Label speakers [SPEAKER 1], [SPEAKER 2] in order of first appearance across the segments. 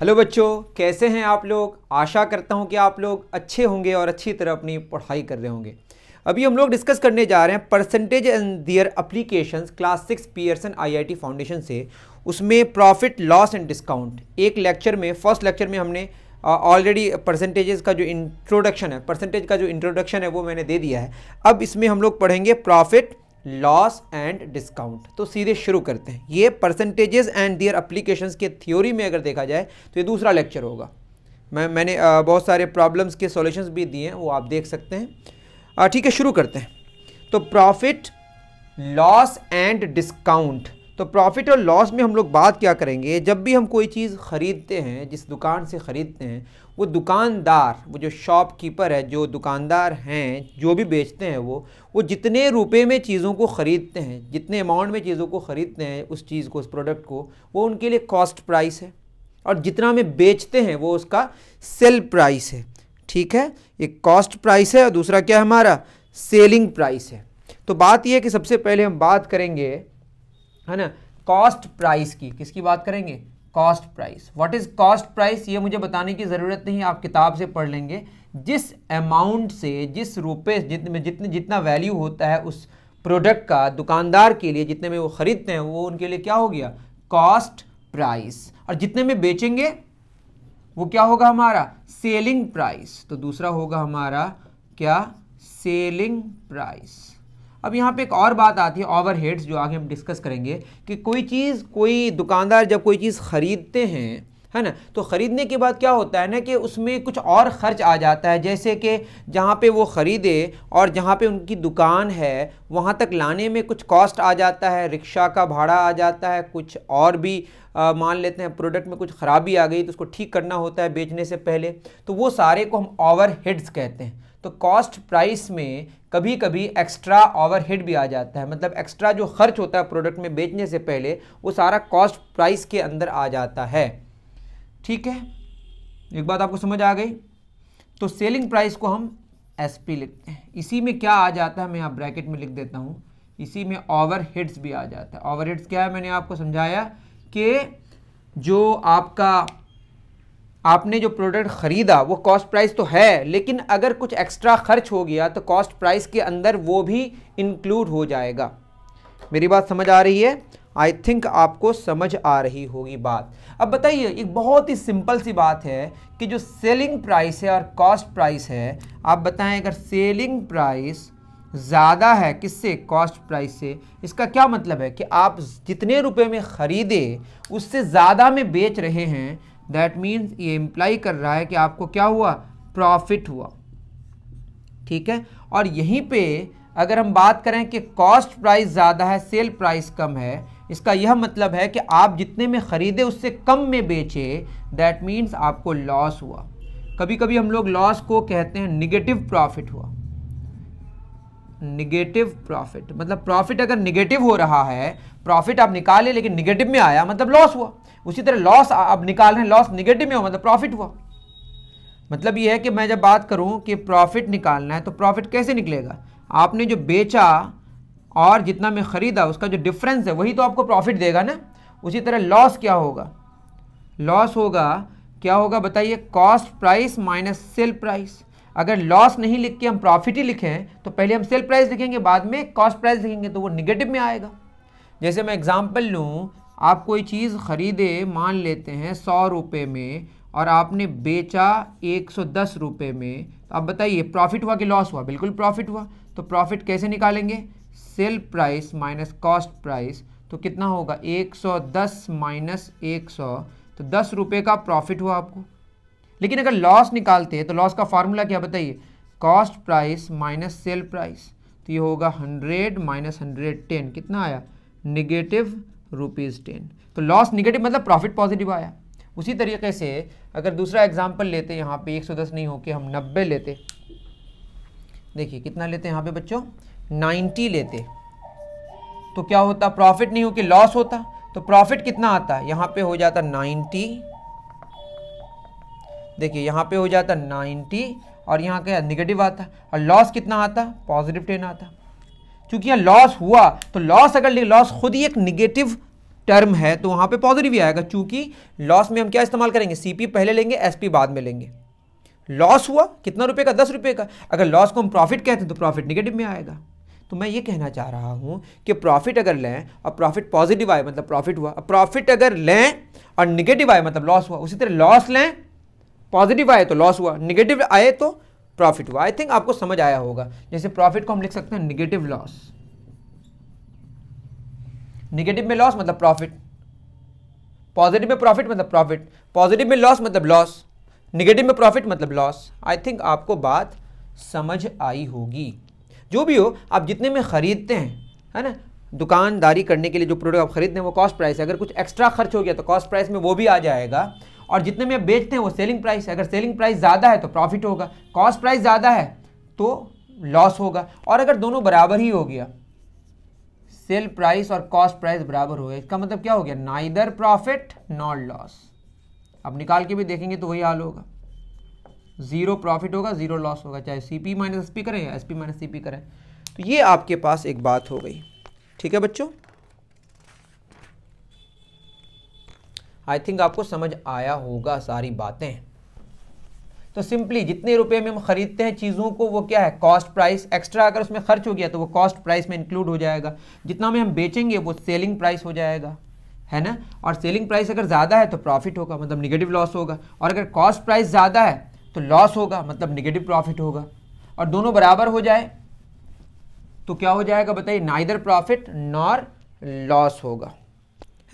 [SPEAKER 1] hello बच्चों कैसे हैं आप लोग आशा करता हूं कि आप लोग अच्छे होंगे और अच्छी तरह अपनी पढ़ाई कर रहे होंगे अभी हम लोग डिस्कस करने जा रहे हैं percentage and their application class six Pearson IIT foundation से उसमें प्रॉफिट लॉस एंड डिस्काउंट एक लेक्चर में फर्स्ट लेक्चर में हमने ऑलरेडी परसेंटेजेस का जो इंट्रोडक्शन है परसेंटेज का जो इंट्रोडक्शन है वो मैंने दे दिया है अब इसमें हम लोग पढ़ेंगे प्रॉफिट लॉस एंड डिस्काउंट तो सीधे शुरू करते हैं ये परसेंटेजेस एंड दियर अप्लीकेशंस के थ्योरी में अगर देखा जाए तो ये दूसरा लेक्चर होगा मैं मैंने बहुत सारे प्रॉब्लम्स के सॉल्यूशंस भी दिए हैं वो आप देख सकते हैं ठीक है शुरू करते हैं तो प्रॉफिट लॉस एंड डिस्काउंट तो प्रॉफिट और लॉस में हम लोग बात क्या करेंगे जब भी हम कोई चीज़ ख़रीदते हैं जिस दुकान से ख़रीदते हैं वो दुकानदार वो जो शॉपकीपर है जो दुकानदार हैं जो भी बेचते हैं वो वो जितने रुपए में चीज़ों को ख़रीदते हैं जितने अमाउंट में चीज़ों को ख़रीदते हैं उस चीज़ को उस प्रोडक्ट को वो उनके लिए कॉस्ट प्राइस है और जितना में बेचते हैं वो उसका सेल प्राइस है ठीक है एक कॉस्ट प्राइस है और दूसरा क्या हमारा सेलिंग प्राइस है तो बात यह है कि सबसे पहले हम बात करेंगे है ना कॉस्ट प्राइस की किसकी बात करेंगे cost price what is cost price ये मुझे बताने की ज़रूरत नहीं आप किताब से पढ़ लेंगे जिस अमाउंट से जिस रुपये जितने जितने जितना वैल्यू होता है उस प्रोडक्ट का दुकानदार के लिए जितने में वो ख़रीदते हैं वो उनके लिए क्या हो गया कॉस्ट प्राइस और जितने में बेचेंगे वो क्या होगा हमारा सेलिंग प्राइस तो दूसरा होगा हमारा क्या सेलिंग प्राइस अब यहाँ पे एक और बात आती है ओवरहेड्स जो आगे हम डिस्कस करेंगे कि कोई चीज़ कोई दुकानदार जब कोई चीज़ ख़रीदते हैं है ना तो ख़रीदने के बाद क्या होता है ना कि उसमें कुछ और ख़र्च आ जाता है जैसे कि जहाँ पे वो ख़रीदे और जहाँ पे उनकी दुकान है वहाँ तक लाने में कुछ कॉस्ट आ जाता है रिक्शा का भाड़ा आ जाता है कुछ और भी आ, मान लेते हैं प्रोडक्ट में कुछ ख़राबी आ गई तो उसको ठीक करना होता है बेचने से पहले तो वो सारे को हम ओवर कहते हैं तो कॉस्ट प्राइस में कभी कभी एक्स्ट्रा ओवरहेड भी आ जाता है मतलब एक्स्ट्रा जो खर्च होता है प्रोडक्ट में बेचने से पहले वो सारा कॉस्ट प्राइस के अंदर आ जाता है ठीक है एक बात आपको समझ आ गई तो सेलिंग प्राइस को हम एस पी लिखते हैं इसी में क्या आ जाता है मैं आप ब्रैकेट में लिख देता हूँ इसी में ओवर भी आ जाता है ओवर क्या है मैंने आपको समझाया कि जो आपका आपने जो प्रोडक्ट ख़रीदा वो कॉस्ट प्राइस तो है लेकिन अगर कुछ एक्स्ट्रा खर्च हो गया तो कॉस्ट प्राइस के अंदर वो भी इंक्लूड हो जाएगा मेरी बात समझ आ रही है आई थिंक आपको समझ आ रही होगी बात अब बताइए एक बहुत ही सिंपल सी बात है कि जो सेलिंग प्राइस है और कॉस्ट प्राइस है आप बताएं अगर सेलिंग प्राइस ज़्यादा है किससे कॉस्ट प्राइस से इसका क्या मतलब है कि आप जितने रुपए में ख़रीदे उससे ज़्यादा में बेच रहे हैं दैट मीन्स ये इम्प्लाई कर रहा है कि आपको क्या हुआ प्रॉफिट हुआ ठीक है और यहीं पे अगर हम बात करें कि कॉस्ट प्राइस ज़्यादा है सेल प्राइस कम है इसका यह मतलब है कि आप जितने में ख़रीदे उससे कम में बेचे दैट मीन्स आपको लॉस हुआ कभी कभी हम लोग लॉस को कहते हैं निगेटिव प्रॉफिट हुआ निगेटिव प्रॉफिट मतलब प्रॉफिट अगर निगेटिव हो रहा है प्रॉफिट आप निकाले लेकिन निगेटिव में आया मतलब लॉस हुआ उसी तरह लॉस आप निकाल रहे हैं लॉस निगेटिव में हो मतलब प्रॉफिट हुआ मतलब ये है कि मैं जब बात करूं कि प्रॉफिट निकालना है तो प्रॉफिट कैसे निकलेगा आपने जो बेचा और जितना मैं ख़रीदा उसका जो डिफरेंस है वही तो आपको प्रॉफिट देगा ना उसी तरह लॉस क्या होगा लॉस होगा क्या होगा बताइए cost price minus sale price अगर लॉस नहीं लिख के हम प्रॉफिट ही लिखें तो पहले हम सेल प्राइस लिखेंगे बाद में कॉस्ट प्राइस लिखेंगे तो वो निगेटिव में आएगा जैसे मैं एग्ज़ाम्पल लूँ आप कोई चीज़ ख़रीदे मान लेते हैं सौ रुपये में और आपने बेचा एक सौ दस रुपये में तो आप बताइए प्रॉफिट हुआ कि लॉस हुआ बिल्कुल प्रॉफिट हुआ तो प्रॉफिट कैसे निकालेंगे sale price minus cost price तो कितना होगा एक सौ दस माइनस एक सौ तो दस रुपये का प्रॉफिट हुआ आपको लेकिन अगर लॉस निकालते हैं तो लॉस का फार्मूला क्या बताइए cost price minus sale price तो ये होगा हंड्रेड माइनस हंड्रेड टेन कितना आया निगेटिव रुपीज़ टेन तो लॉस निगेटिव मतलब प्रॉफिट पॉजिटिव आया उसी तरीके से अगर दूसरा एग्जाम्पल लेते यहाँ पे 110 नहीं होके हम 90 लेते देखिए कितना लेते यहाँ पे बच्चों 90 लेते तो क्या होता प्रॉफिट नहीं होके लॉस होता तो प्रॉफिट कितना आता यहाँ पे हो जाता 90 देखिए यहाँ पे हो जाता 90 और यहाँ क्या निगेटिव आता और लॉस कितना आता पॉजिटिव टेन आता चूंकि यहाँ लॉस हुआ तो लॉस अगर लॉस खुद ही एक निगेटिव टर्म है तो वहाँ पे पॉजिटिव ही आएगा चूंकि लॉस में हम क्या इस्तेमाल करेंगे सीपी पहले लेंगे एसपी बाद में लेंगे लॉस हुआ कितना रुपए का दस रुपए का अगर लॉस को हम प्रॉफिट कहते हैं तो प्रॉफिट निगेटिव में आएगा तो मैं ये कहना चाह रहा हूँ कि प्रॉफिट अगर लें और प्रॉफिट पॉजिटिव आए मतलब प्रॉफिट हुआ और प्रॉफिट अगर लें और निगेटिव आए मतलब लॉस हुआ उसी तरह लॉस लें पॉजिटिव आए तो लॉस हुआ निगेटिव आए तो प्रॉफिट हुआ आई थिंक आपको समझ आया होगा जैसे प्रॉफिट को हम लिख सकते हैं निगेटिव लॉस निगेटिव में लॉस मतलब प्रॉफिट पॉजिटिव में प्रॉफिट मतलब प्रॉफिट पॉजिटिव में लॉस मतलब लॉस निगेटिव में प्रॉफिट मतलब लॉस आई थिंक आपको बात समझ आई होगी जो भी हो आप जितने में ख़रीदते हैं है ना दुकानदारी करने के लिए जो प्रोडक्ट आप खरीदते हैं वो कॉस्ट प्राइस है अगर कुछ एक्स्ट्रा खर्च हो गया तो कॉस्ट प्राइस में वो भी आ जाएगा और जितने में आप बेचते हैं वो सेलिंग प्राइस अगर सेलिंग प्राइस ज़्यादा है तो प्रॉफिट होगा कॉस्ट प्राइस ज़्यादा है तो लॉस होगा और अगर दोनों बराबर ही हो गया सेल प्राइस और कॉस्ट प्राइस बराबर हो गया इसका मतलब क्या हो गया नाइदर प्रॉफिट नॉट लॉस अब निकाल के भी देखेंगे तो वही हाल होगा जीरो प्रॉफिट होगा जीरो लॉस होगा चाहे C P minus S P करें या S P minus C P करें तो ये आपके पास एक बात हो गई ठीक है बच्चों आई थिंक आपको समझ आया होगा सारी बातें तो सिंपली जितने रुपए में हम खरीदते हैं चीज़ों को वो क्या है कॉस्ट प्राइस एक्स्ट्रा अगर उसमें खर्च हो गया तो वो कॉस्ट प्राइस में इंक्लूड हो जाएगा जितना में हम बेचेंगे वो सेलिंग प्राइस हो जाएगा है ना और सेलिंग प्राइस अगर ज़्यादा है तो प्रॉफिट होगा मतलब निगेटिव लॉस होगा और अगर कॉस्ट प्राइस ज़्यादा है तो लॉस होगा मतलब निगेटिव प्रॉफिट होगा और दोनों बराबर हो जाए तो क्या हो जाएगा बताइए ना प्रॉफिट नॉर लॉस होगा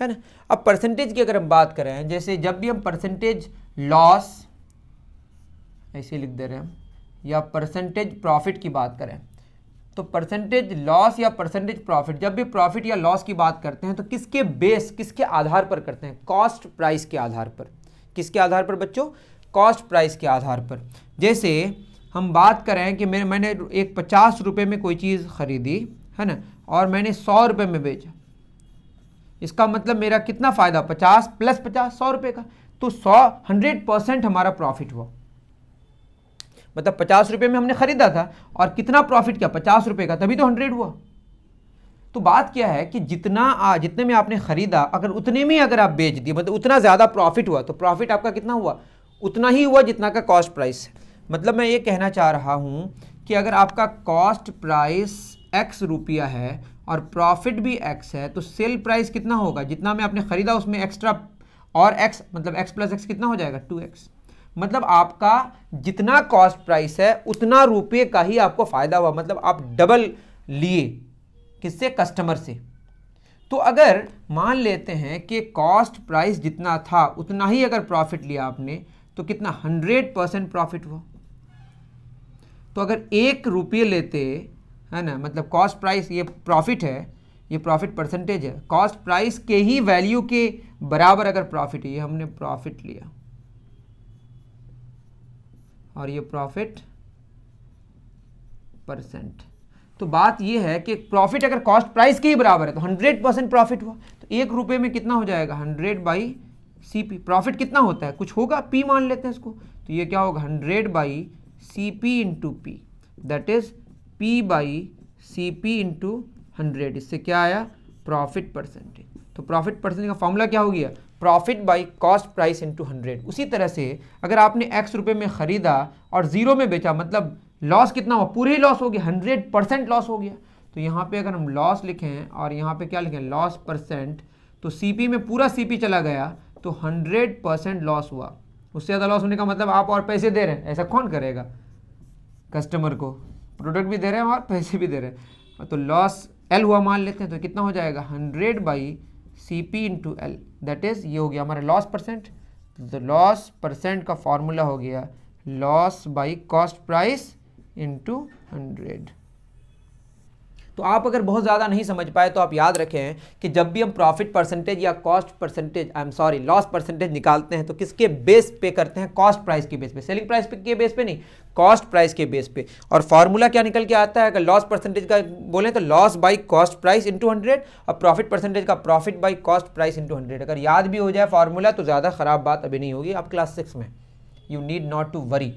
[SPEAKER 1] है ना अब परसेंटेज की अगर हम बात करें जैसे जब भी हम परसेंटेज लॉस ऐसे लिख दे रहे हैं या परसेंटेज प्रॉफिट की बात करें तो परसेंटेज लॉस या परसेंटेज प्रॉफिट जब भी प्रॉफिट या लॉस की बात करते हैं तो किसके बेस किसके आधार पर करते हैं कॉस्ट प्राइस के आधार पर किसके आधार पर बच्चों कॉस्ट प्राइस के आधार पर जैसे हम बात करें कि मेरे मैंने एक पचास रुपये में कोई चीज़ ख़रीदी है ना और मैंने सौ रुपये में बेचा इसका मतलब मेरा कितना फ़ायदा पचास प्लस पचास सौ रुपये का तो सौ हंड्रेड परसेंट हमारा प्रॉफिट हुआ मतलब पचास रुपये में हमने ख़रीदा था और कितना प्रॉफिट किया पचास रुपये का तभी तो हंड्रेड हुआ तो बात क्या है कि जितना आ, जितने में आपने ख़रीदा अगर उतने में अगर आप बेच दिए मतलब उतना ज़्यादा प्रॉफिट हुआ तो प्रॉफिट आपका कितना हुआ उतना ही हुआ जितना का कॉस्ट प्राइस है मतलब मैं ये कहना चाह रहा हूँ कि अगर आपका कॉस्ट प्राइस एक्स रुपया है और प्रॉफिट भी एक्स है तो सेल प्राइस कितना होगा जितना मैं आपने ख़रीदा उसमें एक्स्ट्रा और एक्स मतलब एक्स प्लस एक्स कितना हो जाएगा टू एक्स मतलब आपका जितना कॉस्ट प्राइस है उतना रुपये का ही आपको फ़ायदा हुआ मतलब आप डबल लिए किससे कस्टमर से तो अगर मान लेते हैं कि कॉस्ट प्राइस जितना था उतना ही अगर प्रॉफिट लिया आपने तो कितना हंड्रेड परसेंट प्रॉफिट हुआ तो अगर एक रुपये लेते है ना मतलब कॉस्ट प्राइस ये प्रॉफिट है ये प्रॉफिट परसेंटेज है कॉस्ट प्राइस के ही वैल्यू के बराबर अगर प्रॉफिट ये हमने प्रॉफिट लिया और ये प्रॉफिट परसेंट तो बात ये है कि प्रॉफिट अगर कॉस्ट प्राइस के ही बराबर है तो हंड्रेड परसेंट प्रॉफिट हुआ तो एक रुपये में कितना हो जाएगा hundred by C P profit कितना होता है कुछ होगा पी मान लेते हैं इसको तो ये क्या होगा hundred by C P into P that is P by C P into hundred इससे क्या आया प्रॉफिट परसेंटेज तो प्रॉफिट परसेंटेज का फॉर्मूला क्या हो गया profit by cost price into hundred उसी तरह से अगर आपने एक्स रुपये में ख़रीदा और ज़ीरो में बेचा मतलब लॉस कितना हुआ पूरे लॉस हो गया हंड्रेड परसेंट लॉस हो गया तो यहाँ पे अगर हम लॉस लिखें और यहाँ पे क्या लिखें लॉस परसेंट तो पी में पूरा पी चला गया तो हंड्रेड परसेंट लॉस हुआ उससे ज़्यादा लॉस होने का मतलब आप और पैसे दे रहे हैं ऐसा कौन करेगा कस्टमर को प्रोडक्ट भी दे रहे हैं और पैसे भी दे रहे हैं तो लॉस एल हुआ मान लेते हैं तो कितना हो जाएगा hundred by C P into L that is ये हो गया हमारा लॉस परसेंट तो लॉस परसेंट का फॉर्मूला हो गया loss by cost price into hundred तो आप अगर बहुत ज़्यादा नहीं समझ पाए तो आप याद रखें कि जब भी हम प्रॉफिट परसेंटेज या cost percentage I am sorry loss percentage निकालते हैं तो किसके बेस पे करते हैं कॉस्ट प्राइस के बेस पे सेलिंग प्राइस के बेस पे नहीं कॉस्ट प्राइस के बेस पे और फार्मूला क्या निकल के आता है अगर लॉस परसेंटेज का बोलें तो loss by cost price into hundred और प्रॉफिट परसेंटेज का profit by cost price into hundred अगर याद भी हो जाए फार्मूला तो ज़्यादा ख़राब बात अभी नहीं होगी आप क्लास सिक्स में you need not to worry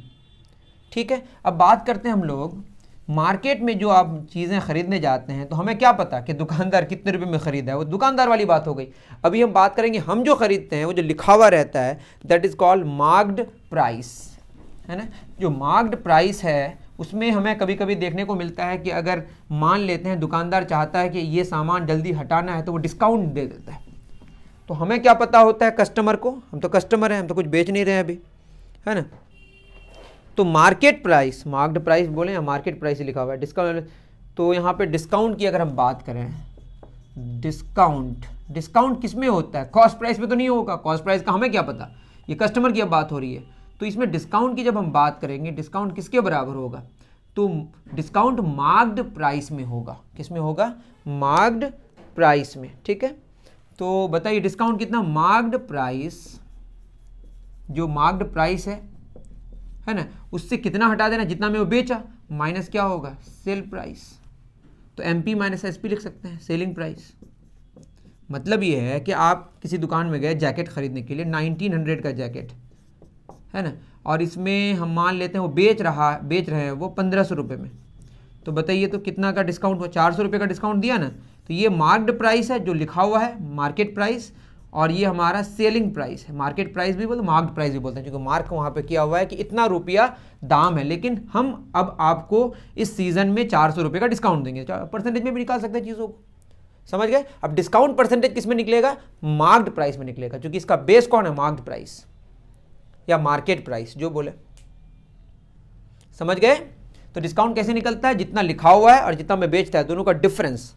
[SPEAKER 1] ठीक है अब बात करते हैं हम लोग मार्केट में जो आप चीज़ें ख़रीदने जाते हैं तो हमें क्या पता कि दुकानदार कितने रुपए में ख़रीदा है वो दुकानदार वाली बात हो गई अभी हम बात करेंगे हम जो ख़रीदते हैं वो जो लिखा हुआ रहता है that is called marked price है ना जो मार्क्ड प्राइस है उसमें हमें कभी कभी देखने को मिलता है कि अगर मान लेते हैं दुकानदार चाहता है कि ये सामान जल्दी हटाना है तो वो डिस्काउंट दे देता है तो हमें क्या पता होता है कस्टमर को हम तो कस्टमर हैं हम तो कुछ बेच नहीं रहे हैं अभी है ना तो मार्केट प्राइस मार्क्ड प्राइस बोले या मार्केट प्राइस लिखा हुआ है डिस्काउंट तो यहाँ पे डिस्काउंट की अगर हम बात करें डिस्काउंट डिस्काउंट किस में होता है कॉस्ट प्राइस में तो नहीं होगा कॉस्ट प्राइस का हमें क्या पता ये कस्टमर की अब बात हो रही है तो इसमें डिस्काउंट की जब हम बात करेंगे डिस्काउंट किसके बराबर होगा तो डिस्काउंट मार्क्ड प्राइस में होगा किस में होगा मार्क्ड प्राइस में ठीक है तो बताइए डिस्काउंट कितना मार्क्ड प्राइस जो मार्क्ड प्राइस है है ना उससे कितना हटा देना जितना में वो बेचा माइनस क्या होगा सेल प्राइस तो M P minus S P लिख सकते हैं सेलिंग प्राइस मतलब ये है कि आप किसी दुकान में गए जैकेट खरीदने के लिए 1900 का जैकेट है ना और इसमें हम मान लेते हैं वो बेच रहा बेच रहे हैं वो पंद्रह सौ रुपये में तो बताइए तो कितना का डिस्काउंट हुआ चार सौ रुपये का डिस्काउंट दिया ना तो ये मार्क्ड प्राइस है जो लिखा हुआ है मार्केट प्राइस और ये हमारा सेलिंग प्राइस है मार्केट प्राइस भी बोलते मार्क प्राइस भी बोलते हैं क्योंकि मार्क वहाँ पे किया हुआ है कि इतना रुपया दाम है लेकिन हम अब आपको इस सीज़न में चार सौ रुपये का डिस्काउंट देंगे परसेंटेज में भी निकाल सकते हैं चीज़ों को समझ गए अब डिस्काउंट परसेंटेज किस में निकलेगा मार्क्ड प्राइस में निकलेगा क्योंकि इसका बेस कौन है मार्क्ड प्राइस या मार्केट प्राइस जो बोले समझ गए तो डिस्काउंट कैसे निकलता है जितना लिखा हुआ है और जितना मैं बेचता है दोनों का डिफरेंस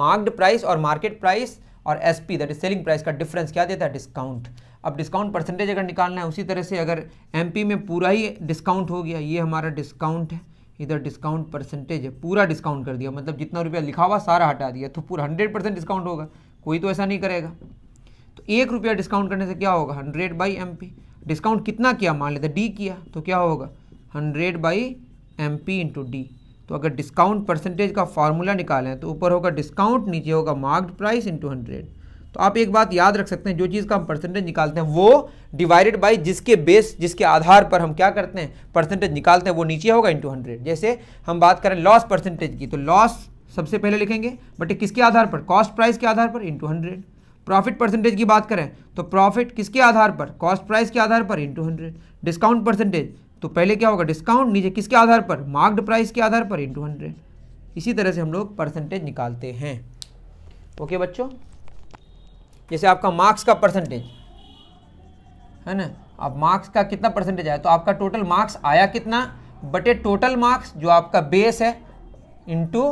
[SPEAKER 1] मार्क्ड प्राइस और मार्केट प्राइस और S P that is selling price का डिफरेंस क्या देता है डिस्काउंट अब डिस्काउंट परसेंटेज अगर निकालना है उसी तरह से अगर एम में पूरा ही डिस्काउंट हो गया ये हमारा डिस्काउंट है इधर डिस्काउंट परसेंटेज है पूरा डिस्काउंट कर दिया मतलब जितना रुपया लिखा हुआ सारा हटा दिया तो पूरा हंड्रेड परसेंट डिस्काउंट होगा कोई तो ऐसा नहीं करेगा तो एक रुपया डिस्काउंट करने से क्या होगा हंड्रेड बाई एम डिस्काउंट कितना किया मान लेते डी किया तो क्या होगा hundred by M P into D तो अगर डिस्काउंट परसेंटेज का फार्मूला निकालें तो ऊपर होगा डिस्काउंट नीचे होगा मार्क्ड प्राइस इंटू हंड्रेड तो आप एक बात याद रख सकते हैं जो चीज़ का हम परसेंटेज निकालते हैं वो डिवाइडेड बाई जिसके बेस जिसके आधार पर हम क्या करते हैं परसेंटेज निकालते हैं वो नीचे होगा इंटू हंड्रेड जैसे हम बात करें लॉस परसेंटेज की तो लॉस सबसे पहले लिखेंगे बट किसके आधार पर कॉस्ट प्राइस के आधार पर इंटू हंड्रेड प्रॉफिट परसेंटेज की बात करें तो प्रॉफिट किसके आधार पर कॉस्ट प्राइस के आधार पर इंटू हंड्रेड डिस्काउंट परसेंटेज तो पहले क्या होगा डिस्काउंट नीचे किसके आधार पर मार्क्ड प्राइस के आधार पर इंटू हंड्रेड इसी तरह से हम लोग परसेंटेज निकालते हैं ओके बच्चों जैसे आपका मार्क्स का परसेंटेज है ना अब मार्क्स का कितना परसेंटेज आया तो आपका टोटल मार्क्स आया कितना बटे टोटल मार्क्स जो आपका बेस है इंटू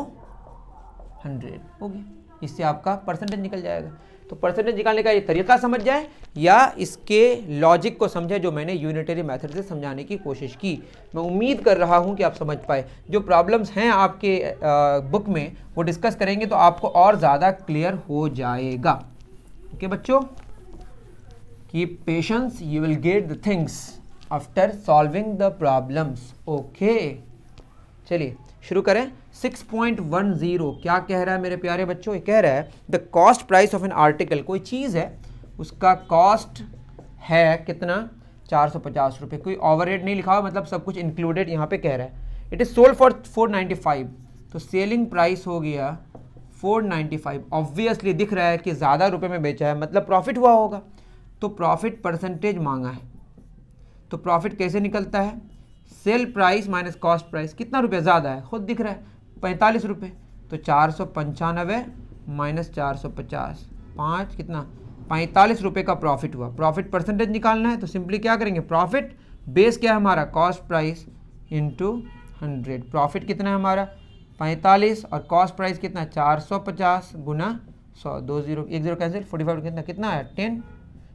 [SPEAKER 1] हंड्रेड ओके इससे आपका परसेंटेज निकल जाएगा तो परसेंटेज निकालने का ये तरीका समझ जाए या इसके लॉजिक को समझे जो मैंने यूनिटरी मेथड से समझाने की कोशिश की मैं उम्मीद कर रहा हूँ कि आप समझ पाए जो प्रॉब्लम्स हैं आपके बुक में वो डिस्कस करेंगे तो आपको और ज़्यादा क्लियर हो जाएगा ओके बच्चों की patience you will get the things after solving the problems okay चलिए शुरू करें 6.10 क्या कह रहा है मेरे प्यारे बच्चों ये कह रहा है the cost price of an article कोई चीज़ है उसका कॉस्ट है कितना चार सौ पचास रुपये कोई ओवर रेट नहीं लिखा हुआ मतलब सब कुछ इंक्लूडेड यहाँ पे कह रहा है it is sold for four ninety five तो सेलिंग प्राइस हो गया फोर नाइन्टी फाइव ऑब्वियसली दिख रहा है कि ज़्यादा रुपये में बेचा है मतलब प्रॉफिट हुआ होगा तो प्रॉफिट परसेंटेज मांगा है तो प्रॉफिट कैसे निकलता है sale price minus cost price कितना रुपया ज़्यादा है खुद दिख रहा है पैंतालीस रुपये तो चार सौ पंचानवे माइनस चार सौ पचास पाँच कितना पैंतालीस रुपये का प्रॉफिट हुआ प्रॉफिट परसेंटेज निकालना है तो सिंपली क्या करेंगे प्रॉफिट बेस क्या है हमारा cost price into hundred profit कितना है हमारा पैंतालीस और कॉस्ट प्राइस कितना चार सौ पचास गुना सौ दो जीरो एक जीरो कैंसिल फोर्टी फाइव कितना कितना है टेन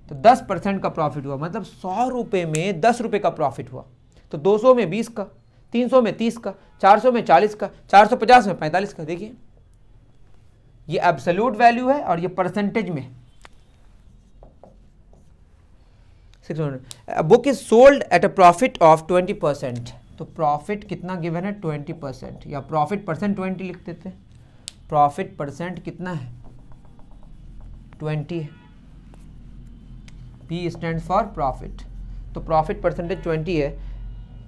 [SPEAKER 1] तो दस परसेंट का प्रॉफिट हुआ मतलब सौ रुपये में दस रुपये का प्रॉफिट हुआ तो दो सौ में बीस का 300 में 30 का 400 में 40 का 450 में 45 का देखिए ये एब्सोल्यूट वैल्यू है और ये परसेंटेज में six hundred book is sold at a profit of twenty percent तो प्रॉफिट कितना गिवन है ट्वेंटी परसेंट या प्रॉफिट परसेंट ट्वेंटी लिख देते प्रॉफिट परसेंट कितना है twenty P stand for profit तो प्रॉफिट परसेंटेज ट्वेंटी है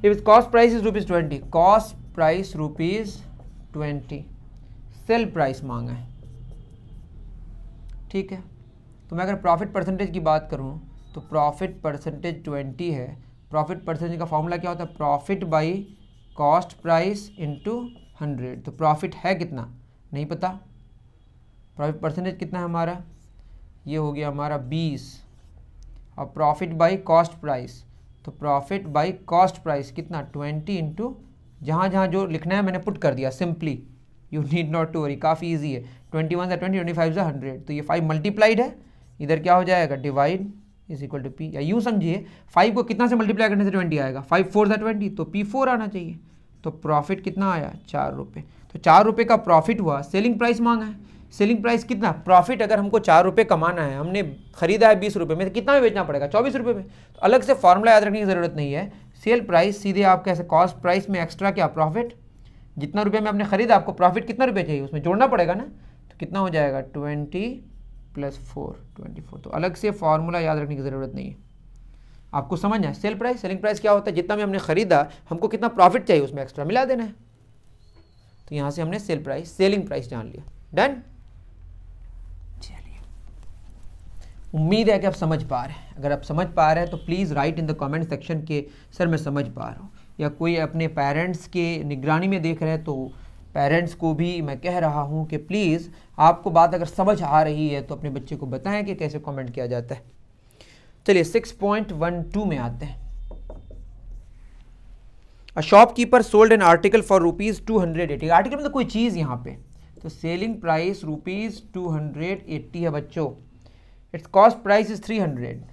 [SPEAKER 1] if its cost price is rupees twenty cost price rupees twenty sale price मांगा है ठीक है तो मैं अगर प्रॉफिट परसेंटेज की बात करूँ तो प्रॉफिट परसेंटेज ट्वेंटी है प्रॉफिट परसेंटेज का फॉर्मूला क्या होता है profit by cost price into hundred तो प्रॉफिट है कितना नहीं पता प्रॉफिट परसेंटेज कितना है हमारा ये हो गया हमारा बीस और प्रॉफिट बाई कॉस्ट प्राइस तो प्रॉफिट बाई कॉस्ट प्राइस कितना ट्वेंटी इंटू जहाँ जहाँ जो लिखना है मैंने पुट कर दिया simply you need not to worry काफ़ी ईजी है ट्वेंटी वन से ट्वेंटी ट्वेंटी फाइव से हंड्रेड तो ये फाइव मल्टीप्लाइड है इधर क्या हो जाएगा divide is equal to P या यूँ समझिए फाइव को कितना से मल्टीप्लाई करने से ट्वेंटी आएगा फाइव फोर से ट्वेंटी तो पी फोर आना चाहिए तो प्रॉफिट कितना आया चार रुपये तो चार रुपये का प्रॉफिट हुआ सेलिंग प्राइस मांगा है सेलिंग प्राइस कितना प्रॉफिट अगर हमको चार रुपये कमाना है हमने खरीदा है बीस रुपये में तो कितना में बेचना पड़ेगा चौबीस रुपये में तो अलग से फॉर्मूला याद रखने की ज़रूरत नहीं है सेल प्राइस सीधे आप कैसे कॉस्ट प्राइस में एक्स्ट्रा क्या प्रॉफिट जितना रुपये में आपने खरीदा आपको प्रॉफिट कितना रुपये चाहिए उसमें जोड़ना पड़ेगा ना तो कितना हो जाएगा twenty plus four twenty four तो अलग से फार्मूला याद रखने की ज़रूरत नहीं है आपको समझना है सेल प्राइस सेलिंग प्राइस क्या होता है जितना भी हमने खरीदा हमको कितना प्रॉफिट चाहिए उसमें एक्स्ट्रा मिला देना है तो यहाँ से हमने सेल प्राइस सेलिंग प्राइस जान लिया डन उम्मीद है कि आप समझ पा रहे हैं अगर आप समझ पा रहे हैं तो please write in the comment section के सर मैं समझ पा रहा हूँ या कोई अपने पेरेंट्स के निगरानी में देख रहे हैं तो पेरेंट्स को भी मैं कह रहा हूँ कि प्लीज़ आपको बात अगर समझ आ रही है तो अपने बच्चे को बताएं कि कैसे कमेंट किया जाता है चलिए 6.12 में आते हैं a shopkeeper sold an article for rupees two hundred eighty article मतलब कोई चीज़ यहाँ पे तो selling price rupees two hundred eighty है बच्चों its cost price is three hundred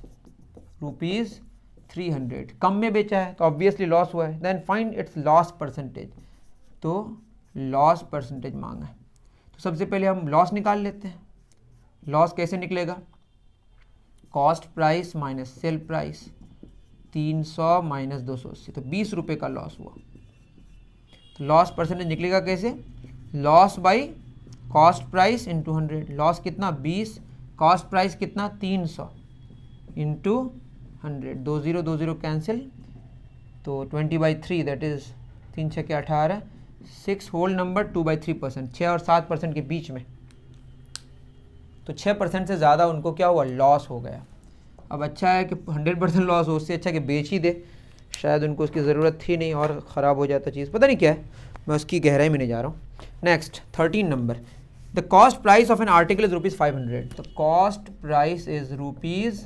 [SPEAKER 1] rupees three hundred कम में बेचा है तो ऑब्वियसली लॉस हुआ है then find its loss percentage तो लॉस परसेंटेज मांगा है तो सबसे पहले हम लॉस निकाल लेते हैं लॉस कैसे निकलेगा cost price minus sale price तीन सौ माइनस दो सौ अस्सी तो बीस रुपये का लॉस हुआ तो लॉस परसेंटेज निकलेगा कैसे loss by cost price into hundred loss कितना बीस कॉस्ट प्राइस कितना तीन सौ इंटू हंड्रेड दो ज़ीरो दो ज़ीरो कैंसिल तो twenty by three that is तीन छः के अठारह six whole number two by three percent छः और सात परसेंट के बीच में तो छः परसेंट से ज़्यादा उनको क्या हुआ लॉस हो गया अब अच्छा है कि हंड्रेड परसेंट लॉस हो उससे अच्छा कि बेच ही दे शायद उनको उसकी ज़रूरत थी नहीं और ख़राब हो जाता चीज़ पता नहीं क्या है मैं उसकी गहराई में नहीं जा रहा हूँ next thirteen number the cost price of an article is rupees five hundred the cost price is rupees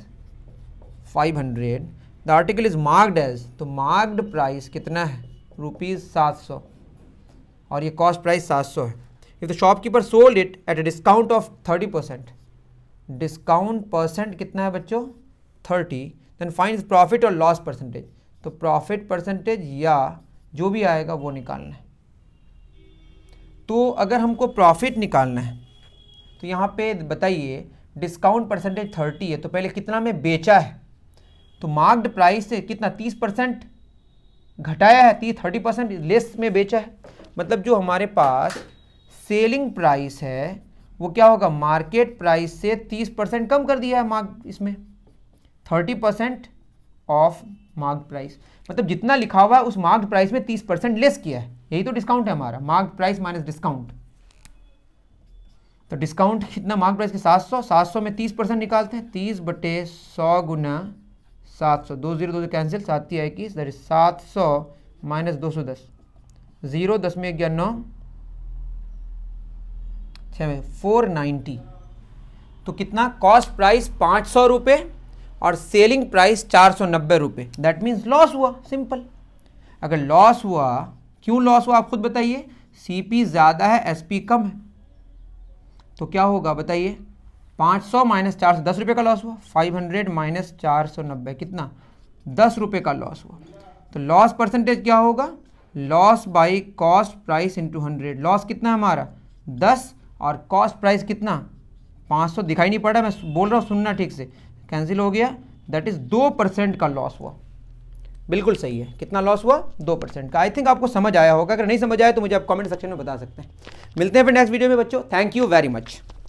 [SPEAKER 1] five hundred the article is marked as तो मार्क्ड प्राइस कितना है रुपीज सात सौ और ये कॉस्ट प्राइस सात सौ है if the shopkeeper sold it at a discount of thirty percent discount percent कितना है बच्चों थर्टी देन फाइंड प्रॉफिट और लॉस परसेंटेज तो प्रॉफिट परसेंटेज या जो भी आएगा वो निकालना है तो अगर हमको प्रॉफिट निकालना है तो यहाँ पे बताइए डिस्काउंट परसेंटेज थर्टी है तो पहले कितना में बेचा है तो मार्क्ड प्राइस से कितना तीस परसेंट घटाया है तीस थर्टी परसेंट लेस में बेचा है मतलब जो हमारे पास सेलिंग प्राइस है वो क्या होगा मार्केट प्राइस से तीस परसेंट कम कर दिया है मार्क इसमें thirty percent off mark price मतलब जितना लिखा हुआ है उस मार्क प्राइस में तीस परसेंट लेस किया है यही तो डिस्काउंट है हमारा मार्क प्राइस माइनस डिस्काउंट तो डिस्काउंट कितना मार्क प्राइस के सात सौ सात सौ में तीस परसेंट निकालते हैं तीस बटे सौ गुना सात सौ दो जीरो दो कैंसिल सात ही इक्कीस कि दर सात सौ माइनस दो सौ दस जीरो दस में ग्यारह नौ छः में फोर नाइन्टी तो कितना कॉस्ट प्राइस पाँच सौ रुपये और सेलिंग प्राइस चार सौ नब्बे रुपये दैट मीन्स लॉस हुआ सिंपल अगर लॉस हुआ क्यों लॉस हुआ आप खुद बताइए सीपी ज़्यादा है एसपी कम है तो क्या होगा बताइए पाँच सौ माइनस चार सौ दस रुपये का लॉस हुआ फाइव हंड्रेड माइनस चार सौ नब्बे कितना दस रुपये का लॉस हुआ तो लॉस परसेंटेज क्या होगा loss by cost price into hundred loss कितना हमारा दस और कॉस्ट प्राइस कितना पाँच सौ दिखाई नहीं पड़ रहा मैं बोल रहा हूँ सुनना ठीक से कैंसिल हो गया दैट इज दो परसेंट का लॉस हुआ बिल्कुल सही है कितना लॉस हुआ दो परसेंट का आई थिंक आपको समझ आया होगा अगर नहीं समझ आया तो मुझे आप कमेंट सेक्शन में बता सकते हैं मिलते हैं फिर नेक्स्ट वीडियो में बच्चों थैंक यू वेरी मच